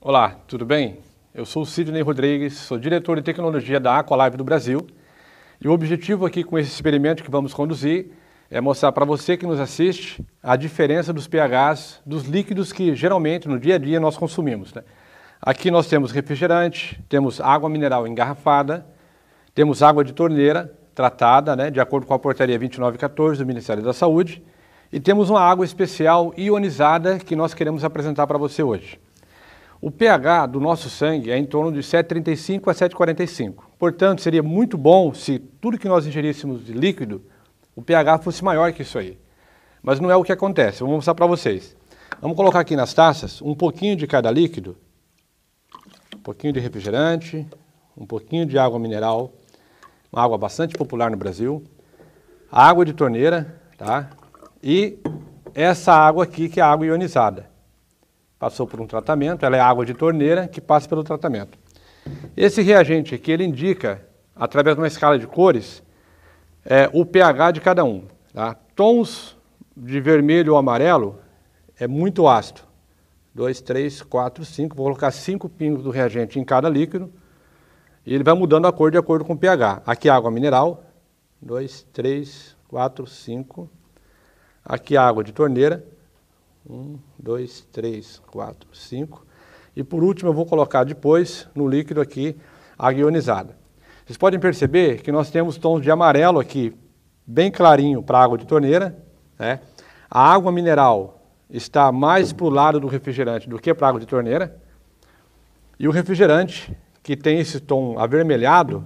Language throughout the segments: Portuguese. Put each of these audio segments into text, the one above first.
Olá, tudo bem? Eu sou Sidney Rodrigues, sou diretor de tecnologia da Aqualive do Brasil e o objetivo aqui com esse experimento que vamos conduzir é mostrar para você que nos assiste a diferença dos pHs dos líquidos que geralmente no dia a dia nós consumimos. Né? Aqui nós temos refrigerante, temos água mineral engarrafada, temos água de torneira tratada, né, de acordo com a portaria 2914 do Ministério da Saúde, e temos uma água especial ionizada que nós queremos apresentar para você hoje. O pH do nosso sangue é em torno de 7,35 a 7,45. Portanto, seria muito bom se tudo que nós ingeríssemos de líquido, o pH fosse maior que isso aí. Mas não é o que acontece. Eu vou mostrar para vocês. Vamos colocar aqui nas taças um pouquinho de cada líquido, um pouquinho de refrigerante, um pouquinho de água mineral, uma água bastante popular no Brasil, água de torneira, tá? E essa água aqui que é a água ionizada passou por um tratamento, ela é água de torneira que passa pelo tratamento. Esse reagente aqui, ele indica, através de uma escala de cores, é, o pH de cada um. Tá? Tons de vermelho ou amarelo é muito ácido. 2, 3, 4, 5, vou colocar 5 pingos do reagente em cada líquido, e ele vai mudando a cor de acordo com o pH. Aqui é água mineral, 2, 3, 4, 5. Aqui é água de torneira, um, dois, três, quatro, cinco. E por último eu vou colocar depois no líquido aqui a guionizada. Vocês podem perceber que nós temos tons de amarelo aqui, bem clarinho para água de torneira. Né? A água mineral está mais para o lado do refrigerante do que para água de torneira. E o refrigerante, que tem esse tom avermelhado,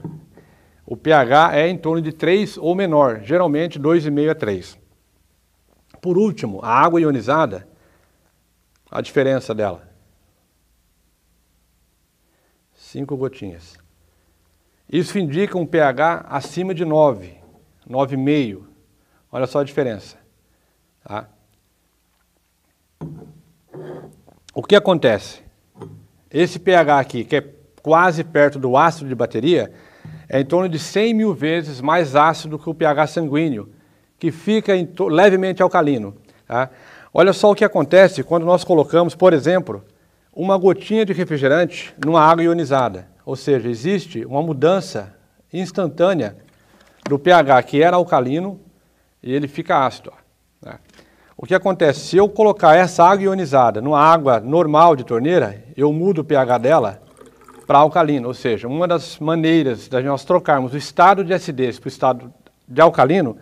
o pH é em torno de 3 ou menor, geralmente 2,5 a 3. Por último, a água ionizada a diferença dela. Cinco gotinhas. Isso indica um pH acima de 9, 9,5. Olha só a diferença. Tá? O que acontece? Esse pH aqui, que é quase perto do ácido de bateria, é em torno de 100 mil vezes mais ácido que o pH sanguíneo, que fica levemente alcalino. Tá? Olha só o que acontece quando nós colocamos, por exemplo, uma gotinha de refrigerante numa água ionizada. Ou seja, existe uma mudança instantânea do pH que era alcalino e ele fica ácido. Né. O que acontece? Se eu colocar essa água ionizada numa água normal de torneira, eu mudo o pH dela para alcalino. Ou seja, uma das maneiras de nós trocarmos o estado de acidez para o estado de alcalino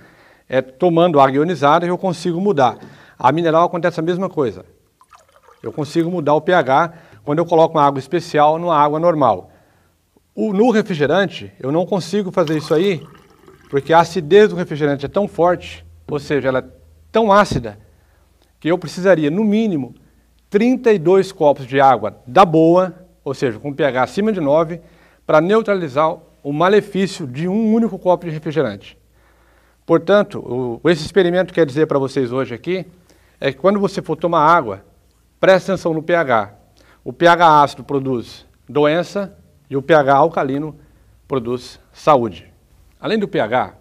é tomando água ionizada e eu consigo mudar. A mineral acontece a mesma coisa. Eu consigo mudar o pH quando eu coloco uma água especial numa água normal. O, no refrigerante, eu não consigo fazer isso aí, porque a acidez do refrigerante é tão forte, ou seja, ela é tão ácida, que eu precisaria, no mínimo, 32 copos de água da boa, ou seja, com pH acima de 9, para neutralizar o malefício de um único copo de refrigerante. Portanto, o, esse experimento quer dizer para vocês hoje aqui é que quando você for tomar água, preste atenção no pH. O pH ácido produz doença e o pH alcalino produz saúde. Além do pH,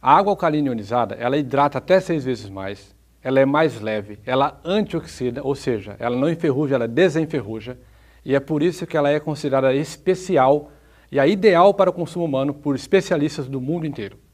a água alcalina ionizada ela hidrata até seis vezes mais, ela é mais leve, ela antioxida, ou seja, ela não enferruja, ela desenferruja, e é por isso que ela é considerada especial e a ideal para o consumo humano por especialistas do mundo inteiro.